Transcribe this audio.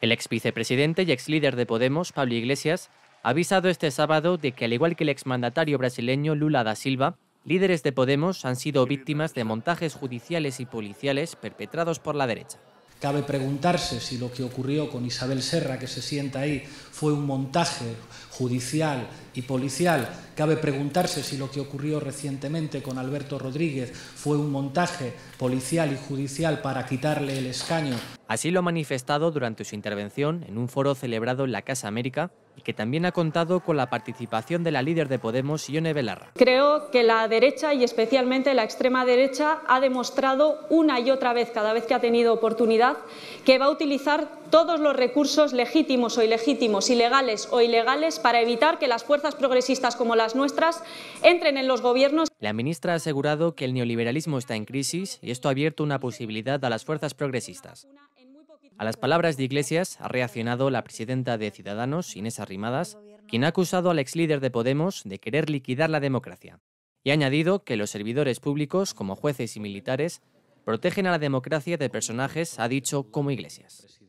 El ex vicepresidente y ex líder de Podemos, Pablo Iglesias, ha avisado este sábado de que, al igual que el exmandatario brasileño Lula da Silva, líderes de Podemos han sido víctimas de montajes judiciales y policiales perpetrados por la derecha. Cabe preguntarse si lo que ocurrió con Isabel Serra, que se sienta ahí, fue un montaje judicial y policial. Cabe preguntarse si lo que ocurrió recientemente con Alberto Rodríguez fue un montaje policial y judicial para quitarle el escaño Así lo ha manifestado durante su intervención en un foro celebrado en la Casa América y que también ha contado con la participación de la líder de Podemos, Ione Belarra. Creo que la derecha y especialmente la extrema derecha ha demostrado una y otra vez, cada vez que ha tenido oportunidad, que va a utilizar todos los recursos legítimos o ilegítimos, ilegales o ilegales, para evitar que las fuerzas progresistas como las nuestras entren en los gobiernos. La ministra ha asegurado que el neoliberalismo está en crisis y esto ha abierto una posibilidad a las fuerzas progresistas. A las palabras de Iglesias ha reaccionado la presidenta de Ciudadanos, Inés Arrimadas, quien ha acusado al ex líder de Podemos de querer liquidar la democracia y ha añadido que los servidores públicos, como jueces y militares, protegen a la democracia de personajes, ha dicho, como Iglesias.